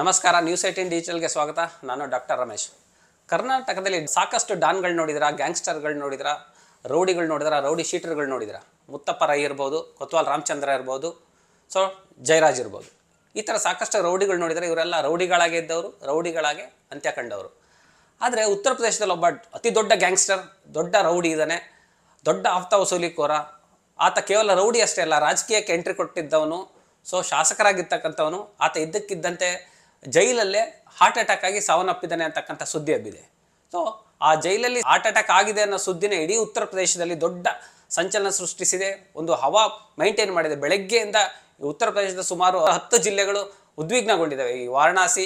ನಮಸ್ಕಾರ news eighteen ಡಿಜಿಟಲ್ಗೆ ಸ್ವಾಗತ ನಾನು ಡಾಕ್ಟರ್ ರಮೇಶ್ ಕರ್ನಾಟಕದಲ್ಲಿ ಸಾಕಷ್ಟು ಡಾನ್ಗಳು ನೋಡಿದ್ರಾ ಗ್ಯಾಂಗ್ಸ್ಟರ್ಗಳು ನೋಡಿದ್ರ ರೌಡಿಗಳು ನೋಡಿದ್ರ ರೌಡಿ ಶೀಟರ್ಗಳು ನೋಡಿದ್ರ ಮುತ್ತಪ್ಪ ರೈ ಇರ್ಬೋದು ಕೊತ್ವಾಲ್ ರಾಮಚಂದ್ರ ಇರ್ಬೋದು ಸೊ ಜಯರಾಜ್ ಇರ್ಬೋದು ಈ ಥರ ಸಾಕಷ್ಟು ರೌಡಿಗಳು ನೋಡಿದರೆ ಇವರೆಲ್ಲ ರೌಡಿಗಳಾಗೆ ಇದ್ದವರು ರೌಡಿಗಳಾಗೆ ಅಂತ್ಯ ಕಂಡವರು ಆದರೆ ಉತ್ತರ ಪ್ರದೇಶದಲ್ಲಿ ಒಬ್ಬ ಅತಿ ದೊಡ್ಡ ಗ್ಯಾಂಗ್ಸ್ಟರ್ ದೊಡ್ಡ ರೌಡಿ ಇದ್ದಾನೆ ದೊಡ್ಡ ಆಫ್ತಾ ಕೋರ ಆತ ಕೇವಲ ರೌಡಿ ಅಷ್ಟೇ ಅಲ್ಲ ರಾಜಕೀಯಕ್ಕೆ ಎಂಟ್ರಿ ಕೊಟ್ಟಿದ್ದವನು ಸೊ ಶಾಸಕರಾಗಿರ್ತಕ್ಕಂಥವನು ಆತ ಇದ್ದಕ್ಕಿದ್ದಂತೆ ಜೈಲಲ್ಲೇ ಹಾರ್ಟ್ ಅಟ್ಯಾಕ್ ಆಗಿ ಸಾವನ್ನಪ್ಪಿದ್ದಾನೆ ಅಂತಕ್ಕಂಥ ಸುದ್ದಿ ಹಬ್ಬಿದೆ ಸೊ ಆ ಜೈಲಲ್ಲಿ ಹಾರ್ಟ್ ಅಟ್ಯಾಕ್ ಆಗಿದೆ ಅನ್ನೋ ಸುದ್ದಿನ ಇಡೀ ಉತ್ತರ ಪ್ರದೇಶದಲ್ಲಿ ದೊಡ್ಡ ಸಂಚಲನ ಸೃಷ್ಟಿಸಿದೆ ಒಂದು ಹವಾ ಮೈಂಟೈನ್ ಮಾಡಿದೆ ಬೆಳಗ್ಗೆಯಿಂದ ಉತ್ತರ ಪ್ರದೇಶದ ಸುಮಾರು ಹತ್ತು ಜಿಲ್ಲೆಗಳು ಉದ್ವಿಗ್ನಗೊಂಡಿದ್ದಾವೆ ಈ ವಾರಣಾಸಿ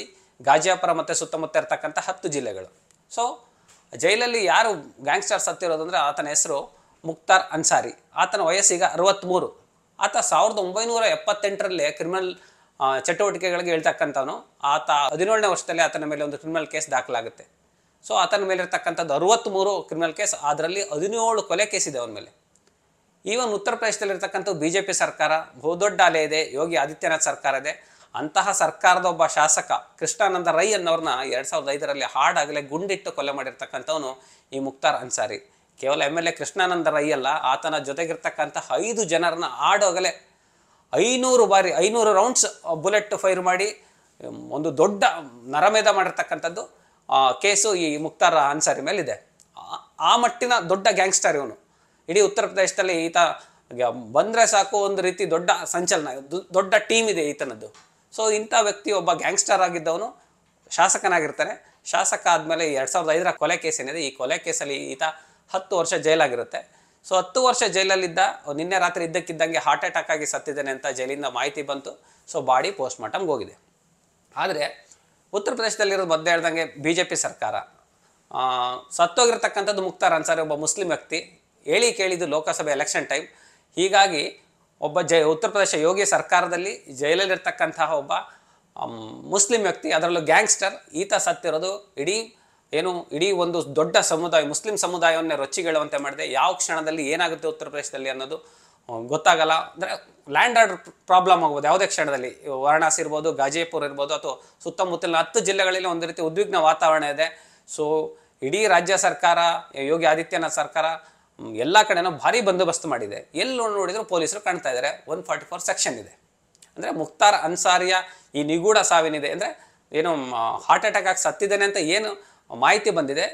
ಗಾಜಿಯಾಪುರ ಮತ್ತು ಸುತ್ತಮುತ್ತ ಇರತಕ್ಕಂಥ ಹತ್ತು ಜಿಲ್ಲೆಗಳು ಸೊ ಜೈಲಲ್ಲಿ ಯಾರು ಗ್ಯಾಂಗ್ಸ್ಟರ್ ಸತ್ತಿರೋದಂದ್ರೆ ಆತನ ಹೆಸರು ಮುಕ್ತಾರ್ ಅನ್ಸಾರಿ ಆತನ ವಯಸ್ಸೀಗ ಅರವತ್ತ್ಮೂರು ಆತ ಸಾವಿರದ ಒಂಬೈನೂರ ಎಪ್ಪತ್ತೆಂಟರಲ್ಲೇ ಕ್ರಿಮಿನಲ್ ಚಟುವಟಿಕೆಗಳಿಗೆ ಹೇಳ್ತಕ್ಕಂಥವನು ಆತ ಹದಿನೇಳನೇ ವರ್ಷದಲ್ಲಿ ಆತನ ಮೇಲೆ ಒಂದು ಕ್ರಿಮಿನಲ್ ಕೇಸ್ ದಾಖಲಾಗುತ್ತೆ ಸೊ ಆತನ ಮೇಲೆ ಇರತಕ್ಕಂಥದ್ದು ಅರವತ್ತ್ಮೂರು ಕ್ರಿಮಿನಲ್ ಕೇಸ್ ಅದರಲ್ಲಿ ಹದಿನೇಳು ಕೊಲೆ ಕೇಸ್ ಇದೆ ಅವನ ಮೇಲೆ ಈವನ್ ಉತ್ತರ ಪ್ರದೇಶದಲ್ಲಿರ್ತಕ್ಕಂಥ ಬಿ ಜೆ ಪಿ ಸರ್ಕಾರ ಬಹುದೊಡ್ಡ ಅಲೆ ಇದೆ ಯೋಗಿ ಆದಿತ್ಯನಾಥ್ ಸರ್ಕಾರ ಇದೆ ಅಂತಹ ಸರ್ಕಾರದ ಒಬ್ಬ ಶಾಸಕ ಕೃಷ್ಣಾನಂದ ರೈ ಅನ್ನೋರನ್ನ ಎರಡು ಸಾವಿರದ ಐದರಲ್ಲಿ ಹಾಡಾಗಲೇ ಗುಂಡಿಟ್ಟು ಕೊಲೆ ಮಾಡಿರ್ತಕ್ಕಂಥವನು ಈ ಮುಕ್ತಾರ್ ಅನ್ಸಾರಿ ಕೇವಲ M L A Krishnanand Rai ಅಲ್ಲ ಆತನ ಜೊತೆಗಿರ್ತಕ್ಕಂಥ ಐದು ಜನರನ್ನ ಹಾಡಾಗಲೇ ಐನೂರು ಬಾರಿ ಐನೂರು ರೌಂಡ್ಸ್ ಬುಲೆಟ್ ಫೈರ್ ಮಾಡಿ ಒಂದು ದೊಡ್ಡ ನರಮೇಧ ಮಾಡಿರ್ತಕ್ಕಂಥದ್ದು ಕೇಸು ಈ ಮುಕ್ತಾರ ಅನ್ಸಾರಿ ಮೇಲಿದೆ ಆ ಮಟ್ಟಿನ ದೊಡ್ಡ ಗ್ಯಾಂಗ್ಸ್ಟರ್ ಇವನು ಇಡೀ ಉತ್ತರ ಪ್ರದೇಶದಲ್ಲಿ ಈತ ಬಂದರೆ ಸಾಕು ಒಂದು ರೀತಿ ದೊಡ್ಡ ಸಂಚಲನ ದೊಡ್ಡ ಟೀಮ್ ಇದೆ ಈತನದ್ದು ಸೊ ಇಂಥ ವ್ಯಕ್ತಿ ಒಬ್ಬ ಗ್ಯಾಂಗ್ಸ್ಟರ್ ಆಗಿದ್ದವನು ಶಾಸಕನಾಗಿರ್ತಾನೆ ಶಾಸಕ ಆದಮೇಲೆ ಎರಡು ಸಾವಿರದ ಐದರ ಕೊಲೆ ಕೇಸ್ ಏನಿದೆ ಈ ಕೊಲೆ ಕೇಸಲ್ಲಿ ಈತ ಹತ್ತು ವರ್ಷ ಜೈಲಾಗಿರುತ್ತೆ ಸೊ ಹತ್ತು ವರ್ಷ ಜೈಲಲ್ಲಿದ್ದ ನಿನ್ನೆ ರಾತ್ರಿ ಇದ್ದಕ್ಕಿದ್ದಂಗೆ ಹಾರ್ಟ್ ಅಟ್ಯಾಕ್ ಆಗಿ ಸತ್ತಿದ್ದಾನೆ ಅಂತ ಜೈಲಿಂದ ಮಾಹಿತಿ ಬಂತು ಸೊ ಬಾಡಿ ಪೋಸ್ಟ್ ಮಾರ್ಟಮ್ಗೆ ಹೋಗಿದೆ ಆದರೆ ಉತ್ತರ ಪ್ರದೇಶದಲ್ಲಿರೋದು ಮೊದಲೇ ಹೇಳ್ದಂಗೆ ಬಿ ಜೆ ಪಿ ಸರ್ಕಾರ ಸತ್ತೋಗಿರ್ತಕ್ಕಂಥದ್ದು ಮುಕ್ತಾರ್ ಅನ್ಸಾರಿ ಒಬ್ಬ ಮುಸ್ಲಿಂ ವ್ಯಕ್ತಿ ಹೇಳಿ ಕೇಳಿದ್ದು ಲೋಕಸಭೆ ಎಲೆಕ್ಷನ್ ಟೈಮ್ ಹೀಗಾಗಿ ಒಬ್ಬ ಜೈ ಉತ್ತರ ಪ್ರದೇಶ ಯೋಗಿ ಸರ್ಕಾರದಲ್ಲಿ ಜೈಲಲ್ಲಿರ್ತಕ್ಕಂತಹ ಒಬ್ಬ ಮುಸ್ಲಿಂ ವ್ಯಕ್ತಿ ಅದರಲ್ಲೂ ಗ್ಯಾಂಗ್ಸ್ಟರ್ ಈತ ಸತ್ತಿರೋದು ಇಡೀ ಏನು ಇಡೀ ಒಂದು ದೊಡ್ಡ ಸಮುದಾಯ ಮುಸ್ಲಿಂ ಸಮುದಾಯವನ್ನೇ ರೊಚ್ಚಿಗೇಳುವಂತೆ ಮಾಡಿದೆ ಯಾವ ಕ್ಷಣದಲ್ಲಿ ಏನಾಗುತ್ತೆ ಉತ್ತರ ಪ್ರದೇಶದಲ್ಲಿ ಅನ್ನೋದು ಗೊತ್ತಾಗಲ್ಲ ಅಂದರೆ ಲ್ಯಾಂಡ್ ಆರ್ಡರ್ ಪ್ರಾಬ್ಲಮ್ ಆಗ್ಬೋದು ಯಾವುದೇ ಕ್ಷಣದಲ್ಲಿ ವಾರಣಾಸಿ ಇರ್ಬೋದು ಗಾಜಿಪುರ್ ಇರ್ಬೋದು ಅಥವಾ ಸುತ್ತಮುತ್ತಲಿನ ಹತ್ತು ಜಿಲ್ಲೆಗಳಲ್ಲಿ ಒಂದು ರೀತಿ ಉದ್ವಿಗ್ನ ವಾತಾವರಣ ಇದೆ ಸೊ ಇಡೀ ರಾಜ್ಯ ಸರ್ಕಾರ ಯೋಗಿ ಆದಿತ್ಯನಾಥ್ ಸರ್ಕಾರ ಎಲ್ಲ ಕಡೆನೂ ಭಾರಿ ಬಂದೋಬಸ್ತ್ ಮಾಡಿದೆ ಎಲ್ಲೂ ನೋಡಿದರೂ ಪೊಲೀಸರು ಕಾಣ್ತಾ ಇದ್ದಾರೆ ಒನ್ ಫಾರ್ಟಿ ಫೋರ್ ಸೆಕ್ಷನ್ ಇದೆ ಅಂದರೆ ಮುಕ್ತಾರ್ ಅನ್ಸಾರಿಯ ಈ ನಿಗೂಢ ಸಾವಿನಿದೆ ಅಂದರೆ ಏನು ಹಾರ್ಟ್ ಅಟ್ಯಾಕ್ ಆಗಿ ಸತ್ತಿದ್ದೇನೆ ಅಂತ ಏನು ಮಾಹಿತಿ ಬಂದಿದೆ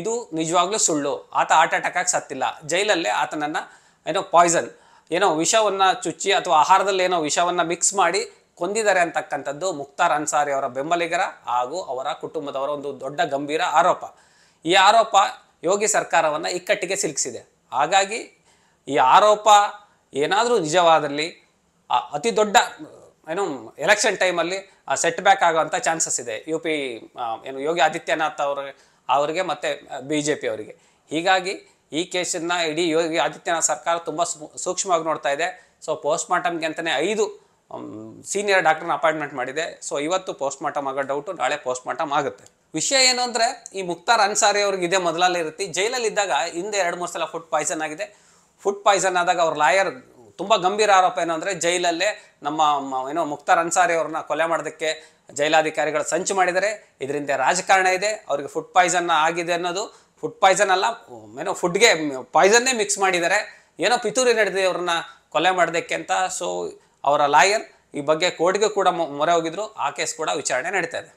ಇದು ನಿಜವಾಗ್ಲೂ ಸುಳ್ಳು ಆತ ಹಾರ್ಟ್ ಅಟ್ಯಾಕ್ ಸತ್ತಿಲ್ಲ ಜೈಲಲ್ಲೇ ಆತನನ್ನು ಏನೋ ಪಾಯ್ಸನ್ ಏನೋ ವಿಷವನ್ನು ಚುಚ್ಚಿ ಅಥವಾ ಆಹಾರದಲ್ಲಿ ಏನೋ ವಿಷವನ್ನು ಮಿಕ್ಸ್ ಮಾಡಿ ಕೊಂದಿದ್ದಾರೆ ಅಂತಕ್ಕಂಥದ್ದು ಮುಕ್ತಾರ್ ಅನ್ಸಾರಿ ಅವರ ಬೆಂಬಲಿಗರ ಹಾಗೂ ಅವರ ಕುಟುಂಬದವರ ಒಂದು ದೊಡ್ಡ ಗಂಭೀರ ಆರೋಪ ಈ ಆರೋಪ ಯೋಗಿ ಸರ್ಕಾರವನ್ನು ಇಕ್ಕಟ್ಟಿಗೆ ಸಿಲುಕಿಸಿದೆ ಹಾಗಾಗಿ ಈ ಆರೋಪ ಏನಾದರೂ ನಿಜವಾದಲ್ಲಿ ಅತಿ ದೊಡ್ಡ ಏನು ಎಲೆಕ್ಷನ್ ಟೈಮಲ್ಲಿ ಸೆಟ್ ಬ್ಯಾಕ್ ಆಗೋವಂಥ ಚಾನ್ಸಸ್ ಇದೆ ಯು ಪಿ ಏನು ಯೋಗಿ ಆದಿತ್ಯನಾಥ್ ಅವ್ರ ಅವರಿಗೆ ಮತ್ತು ಬಿ ಜೆ ಪಿ ಅವರಿಗೆ ಹೀಗಾಗಿ ಈ ಕೇಸನ್ನು ಇಡೀ ಯೋಗಿ ಆದಿತ್ಯನಾಥ್ ಸರ್ಕಾರ ತುಂಬ ಸೂಕ್ಷ್ಮವಾಗಿ ನೋಡ್ತಾ ಇದೆ ಸೊ ಪೋಸ್ಟ್ ಮಾರ್ಟಮ್ಗೆ ಅಂತಲೇ ಐದು ಸೀನಿಯರ್ ಡಾಕ್ಟರ್ನ ಅಪಾಯಿಂಟ್ಮೆಂಟ್ ಮಾಡಿದೆ ಸೊ ಇವತ್ತು ಪೋಸ್ಟ್ ಮಾರ್ಟಮ್ ಆಗೋ ಡೌಟು ನಾಳೆ ಪೋಸ್ಟ್ ಮಾರ್ಟಮ್ ಆಗುತ್ತೆ ವಿಷಯ ಏನು ಅಂದರೆ ಈ ಮುಕ್ತಾರ್ ಅನ್ಸಾರಿ ಅವ್ರಿಗೆ ಇದೇ ಮೊದಲಲ್ಲೇ ಇರುತ್ತೆ ಜೈಲಲ್ಲಿ ಇದ್ದಾಗ ಹಿಂದೆ ಎರಡು ಮೂರು ಸಲ ಫುಡ್ ಪಾಯ್ಸನ್ ಆಗಿದೆ ಫುಡ್ ಪಾಯ್ಸನ್ ಆದಾಗ ಅವ್ರ ಲಾಯರ್ ತುಂಬ ಗಂಭೀರ ಆರೋಪ ಅಂದರೆ ಜೈಲಲ್ಲೇ ನಮ್ಮ ಏನೋ ಮುಕ್ತಾರ್ ಅನ್ಸಾರಿ ಅವ್ರನ್ನ ಕೊಲೆ ಮಾಡೋದಕ್ಕೆ ಜೈಲಾಧಿಕಾರಿಗಳು ಸಂಚು ಮಾಡಿದರೆ ಇದರಿಂದ ರಾಜಕಾರಣ ಇದೆ ಅವರಿಗೆ ಫುಡ್ ಪಾಯ್ಸನ್ ಆಗಿದೆ ಅನ್ನೋದು ಫುಡ್ ಪಾಯ್ಸನ್ ಅಲ್ಲ ಏನೋ ಫುಡ್ಗೆ ಪಾಯ್ಸನ್ನೇ ಮಿಕ್ಸ್ ಮಾಡಿದ್ದಾರೆ ಏನೋ ಪಿತೂರಿ ನಡೆದಿದೆ ಅವ್ರನ್ನ ಕೊಲೆ ಮಾಡೋದಕ್ಕೆ ಅಂತ ಸೊ ಅವರ ಲಾಯರ್ ಈ ಬಗ್ಗೆ ಕೋರ್ಟ್ಗೆ ಕೂಡ ಮೊರೆ ಹೋಗಿದ್ರು ಆ ಕೇಸ್ ಕೂಡ ವಿಚಾರಣೆ ನಡೀತಾ ಇದೆ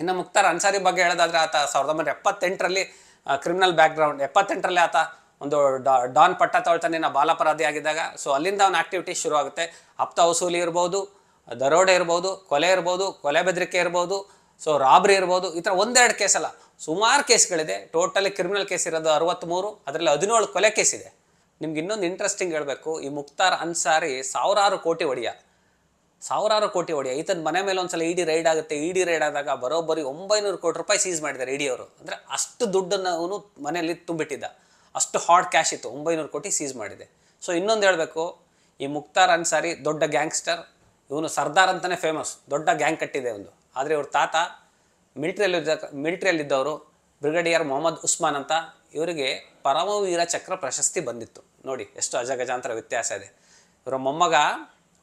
ಇನ್ನು ಮುಕ್ತಾರ್ ಅನ್ಸಾರಿ ಬಗ್ಗೆ ಹೇಳೋದಾದ್ರೆ ಆತ ಸಾವಿರದ ಒಂಬೈನೂರ ಎಪ್ಪತ್ತೆಂಟರಲ್ಲಿ ಕ್ರಿಮಿನಲ್ ಬ್ಯಾಕ್ಗ್ರೌಂಡ್ ಎಪ್ಪತ್ತೆಂಟರಲ್ಲಿ ಆತ ಒಂದು ಡಾನ್ ಪಟ್ಟ ತೊಳ್ತಾನಿನ ಬಾಲಾಪರಾಧಿ ಆಗಿದ್ದಾಗ ಸೊ ಅಲ್ಲಿಂದ ಅವನ ಆಕ್ಟಿವಿಟಿ ಶುರು ಆಗುತ್ತೆ ಹಪ್ತ ವಸೂಲಿ ಇರ್ಬೋದು ದರೋಡೆ ಇರ್ಬೋದು ಕೊಲೆ ಇರ್ಬೋದು ಕೊಲೆ ಬೆದರಿಕೆ ಇರ್ಬೋದು ಸೊ ರಾಬ್ರಿ ಇರ್ಬೋದು ಈ ಥರ ಒಂದೆರಡು ಕೇಸಲ್ಲ ಸುಮಾರು ಕೇಸ್ಗಳಿದೆ ಟೋಟಲಿ ಕ್ರಿಮಿನಲ್ ಕೇಸ್ ಇರೋದು ಅರವತ್ತ್ಮೂರು ಅದರಲ್ಲಿ ಹದಿನೇಳು ಕೊಲೆ ಕೇಸ್ ಇದೆ ನಿಮ್ಗೆ ಇನ್ನೊಂದು ಇಂಟ್ರೆಸ್ಟಿಂಗ್ ಹೇಳಬೇಕು ಈ ಮುಕ್ತಾರ್ ಅನ್ಸಾರಿ ಸಾವಿರಾರು ಕೋಟಿ ಒಡೆಯ ಸಾವಿರಾರು ಕೋಟಿ ಒಡೆಯ ಈತನ ಮನೆ ಮೇಲೆ ಒಂದ್ಸಲ ಇಡಿ e ರೈಡ್ ಆಗುತ್ತೆ ಇಡಿ e ರೈಡ್ ಆದಾಗ ಬರೋಬ್ಬರಿ ಒಂಬೈನೂರು ಕೋಟಿ ರೂಪಾಯಿ ಸೀಸ್ ಮಾಡಿದ್ದಾರೆ ಇಡಿಯವರು e ಅಂದರೆ ಅಷ್ಟು ದುಡ್ಡನ್ನು ಅವನು ಮನೆಯಲ್ಲಿ ತುಂಬಿಟ್ಟಿದ್ದ ಅಷ್ಟು ಹಾರ್ಡ್ ಕ್ಯಾಶ್ ಇತ್ತು ಒಂಬೈನೂರು ಕೋಟಿ ಸೀಸ್ ಮಾಡಿದೆ ಸೊ ಇನ್ನೊಂದು ಹೇಳಬೇಕು ಈ ಮುಕ್ತಾರ್ ಅನ್ಸಾರಿ ದೊಡ್ಡ ಗ್ಯಾಂಗ್ಸ್ಟರ್ ಇವನು ಸರ್ದಾರ್ ಅಂತಲೇ ಫೇಮಸ್ ದೊಡ್ಡ ಗ್ಯಾಂಗ್ ಕಟ್ಟಿದೆ ಒಂದು ಆದರೆ ಇವ್ರ ತಾತ ಮಿಲಿಟ್ರಿಯಲ್ಲಿ ಇದ್ದವರು ಬ್ರಿಗೇಡಿಯರ್ ಮೊಹಮ್ಮದ್ ಉಸ್ಮಾನ್ ಅಂತ ಇವರಿಗೆ ಪರಮವೀರ ಚಕ್ರ ಪ್ರಶಸ್ತಿ ಬಂದಿತ್ತು ನೋಡಿ ಎಷ್ಟು ಅಜಗಜಾಂತರ ವ್ಯತ್ಯಾಸ ಇದೆ ಇವರ ಮೊಮ್ಮಗ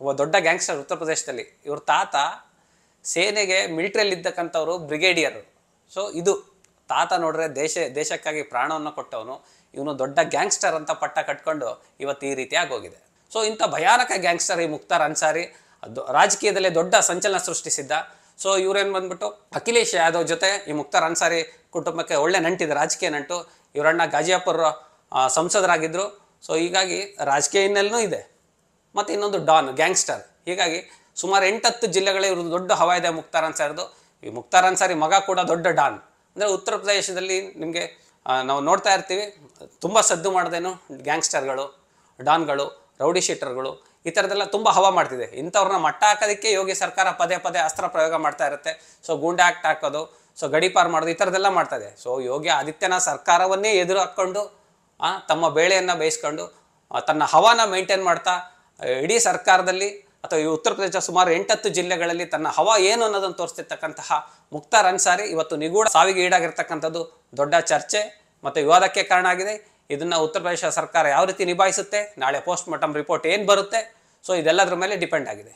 ಒಬ್ಬ ದೊಡ್ಡ ಗ್ಯಾಂಗ್ಸ್ಟರ್ ಉತ್ತರ ಪ್ರದೇಶದಲ್ಲಿ ಇವ್ರ ತಾತ ಸೇನೆಗೆ ಇದ್ದಕ್ಕಂಥವ್ರು ಬ್ರಿಗೇಡಿಯರು ಸೊ ಇದು ತಾತ ನೋಡ್ರೆ ದೇಶ ದೇಶಕ್ಕಾಗಿ ಪ್ರಾಣವನ್ನು ಕೊಟ್ಟವನು ಇವನು ದೊಡ್ಡ ಗ್ಯಾಂಗ್ಸ್ಟರ್ ಅಂತ ಪಟ್ಟ ಕಟ್ಕೊಂಡು ಇವತ್ತು ಈ ರೀತಿಯಾಗಿ ಹೋಗಿದೆ ಸೊ ಇಂಥ ಭಯಾನಕ ಗ್ಯಾಂಗ್ಸ್ಟರ್ ಈ ಮುಕ್ತಾರ್ ಅನ್ಸಾರಿ ಅದು ರಾಜಕೀಯದಲ್ಲಿ ದೊಡ್ಡ ಸಂಚಲನ ಸೃಷ್ಟಿಸಿದ್ದ ಸೊ ಇವ್ರೇನು ಬಂದ್ಬಿಟ್ಟು ಅಖಿಲೇಶ್ ಯಾದವ್ ಜೊತೆ ಈ ಮುಕ್ತಾರ್ ಅನ್ಸಾರಿ ಕುಟುಂಬಕ್ಕೆ ಒಳ್ಳೆ ನಂಟಿದೆ ರಾಜಕೀಯ ನಂಟು ಇವರಣ್ಣ ಗಾಜಿಯಾಪುರ ಸಂಸದರಾಗಿದ್ದರು ಸೊ ಹೀಗಾಗಿ ರಾಜಕೀಯ ಹಿನ್ನೆಲೆನೂ ಇದೆ ಮತ್ತು ಇನ್ನೊಂದು ಡಾನ್ ಗ್ಯಾಂಗ್ಸ್ಟರ್ ಹೀಗಾಗಿ ಸುಮಾರು ಎಂಟತ್ತು ಜಿಲ್ಲೆಗಳ ಇವ್ರದ್ದು ದೊಡ್ಡ ಹವಾಯಿದೆ ಮುಕ್ತಾರ್ ಅನ್ಸಾರ್ದು ಈ ಮುಕ್ತಾರ್ ಅನ್ಸಾರಿ ಮಗ ಕೂಡ ದೊಡ್ಡ ಡಾನ್ ಅಂದರೆ ಉತ್ತರ ಪ್ರದೇಶದಲ್ಲಿ ನಿಮಗೆ ನಾವು ನೋಡ್ತಾ ಇರ್ತೀವಿ ತುಂಬ ಸದ್ದು ಮಾಡ್ದೇನು ಗ್ಯಾಂಗ್ಸ್ಟರ್ಗಳು ಡಾನ್ಗಳು ರೌಡಿ ಶೀಟರ್ಗಳು ಈ ಥರದ್ದೆಲ್ಲ ತುಂಬ ಹವಾ ಮಾಡ್ತಿದೆ ಇಂಥವ್ರನ್ನ ಮಟ್ಟ ಹಾಕೋದಕ್ಕೆ ಯೋಗಿ ಸರ್ಕಾರ ಪದೇ ಪದೇ ಅಸ್ತ್ರ ಪ್ರಯೋಗ ಮಾಡ್ತಾ ಇರುತ್ತೆ ಸೊ ಗೂಂಡೆ ಆ್ಯಕ್ಟ್ ಹಾಕೋದು ಸೊ ಗಡಿಪಾರು ಮಾಡೋದು ಈ ಥರದ್ದೆಲ್ಲ ಮಾಡ್ತಾಯಿದೆ ಸೊ ಯೋಗಿ ಆದಿತ್ಯನಾಥ್ ಸರ್ಕಾರವನ್ನೇ ಎದುರು ಹಾಕ್ಕೊಂಡು ತಮ್ಮ ಬೇಳೆಯನ್ನು ಬೇಯಿಸ್ಕೊಂಡು ತನ್ನ ಹವಾನ ಮೇಂಟೈನ್ ಮಾಡ್ತಾ ಇಡೀ ಸರ್ಕಾರದಲ್ಲಿ ಅಥವಾ ಈ ಉತ್ತರ ಪ್ರದೇಶ ಸುಮಾರು ಎಂಟತ್ತು ಜಿಲ್ಲೆಗಳಲ್ಲಿ ತನ್ನ ಹವಾ ಏನು ಅನ್ನೋದನ್ನು ತೋರಿಸ್ತಿರ್ತಕ್ಕಂತಹ ಮುಕ್ತಾರ್ ಅನ್ಸಾರಿ ಇವತ್ತು ನಿಗೂಢ ಸಾವಿಗೆ ಈಡಾಗಿರ್ತಕ್ಕಂಥದ್ದು ದೊಡ್ಡ ಚರ್ಚೆ ಮತ್ತು ವಿವಾದಕ್ಕೆ ಕಾರಣ ಆಗಿದೆ ಇದನ್ನು ಉತ್ತರ ಪ್ರದೇಶ ಸರ್ಕಾರ ಯಾವ ರೀತಿ ನಿಭಾಯಿಸುತ್ತೆ ನಾಳೆ ಪೋಸ್ಟ್ ಮಾರ್ಟಮ್ ರಿಪೋರ್ಟ್ ಏನು ಬರುತ್ತೆ ಸೊ ಇದೆಲ್ಲದರ ಮೇಲೆ ಡಿಪೆಂಡ್ ಆಗಿದೆ